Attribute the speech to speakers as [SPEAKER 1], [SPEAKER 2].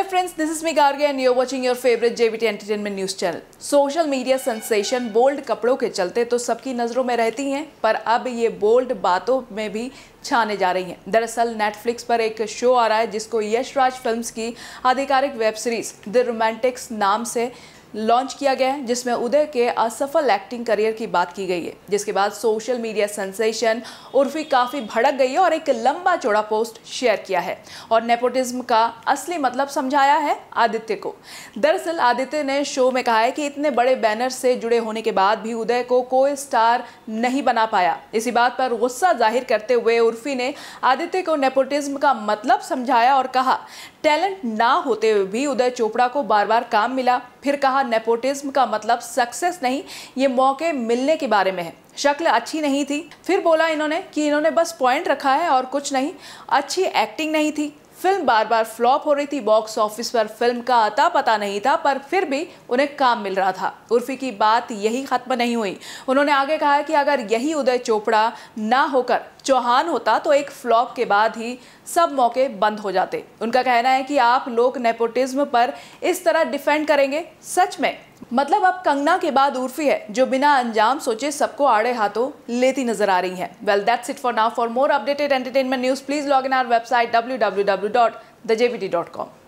[SPEAKER 1] friends this is me Garge and you watching your favourite JBT entertainment news channel social media sensation bold कपड़ों के चलते तो सबकी नज़रों में रहती हैं पर अब ये बोल्ड बातों में भी छाने जा रही हैं दरअसल नेटफ्लिक्स पर एक शो आ रहा है जिसको यशराज फिल्म्स की आधिकारिक वेब सीरीज द रोमांटिक्स नाम से लॉन्च किया गया है जिसमें उदय के असफल एक्टिंग करियर की बात की गई है जिसके बाद सोशल मीडिया सेंसेशन उर्फी काफ़ी भड़क गई है और एक लंबा चौड़ा पोस्ट शेयर किया है और नेपोटिज्म का असली मतलब समझाया है आदित्य को दरअसल आदित्य ने शो में कहा है कि इतने बड़े बैनर से जुड़े होने के बाद भी उदय को कोई स्टार नहीं बना पाया इसी बात पर गुस्सा जाहिर करते हुए उर्फी ने आदित्य को नेपोटिज्म का मतलब समझाया और कहा टैलेंट ना होते हुए भी उदय चोपड़ा को बार बार काम मिला फिर कहा नेपोटिज्म का मतलब सक्सेस नहीं ये मौके मिलने के बारे में है शक्ल अच्छी नहीं थी फिर बोला इन्होंने कि इन्होंने बस पॉइंट रखा है और कुछ नहीं अच्छी एक्टिंग नहीं थी फिल्म बार बार फ्लॉप हो रही थी बॉक्स ऑफिस पर फिल्म का अता पता नहीं था पर फिर भी उन्हें काम मिल रहा था उर्फी की बात यही खत्म नहीं हुई उन्होंने आगे कहा कि अगर यही उदय चोपड़ा ना होकर चौहान होता तो एक फ्लॉप के बाद ही सब मौके बंद हो जाते उनका कहना है कि आप लोग नेपोटिज्म पर इस तरह डिफेंड करेंगे सच में मतलब अब कंगना के बाद उर्फी है जो बिना अंजाम सोचे सबको आड़े हाथों लेती नजर आ रही है well that's it for now for more updated entertainment news please log in our website W W W dot the JBT dot com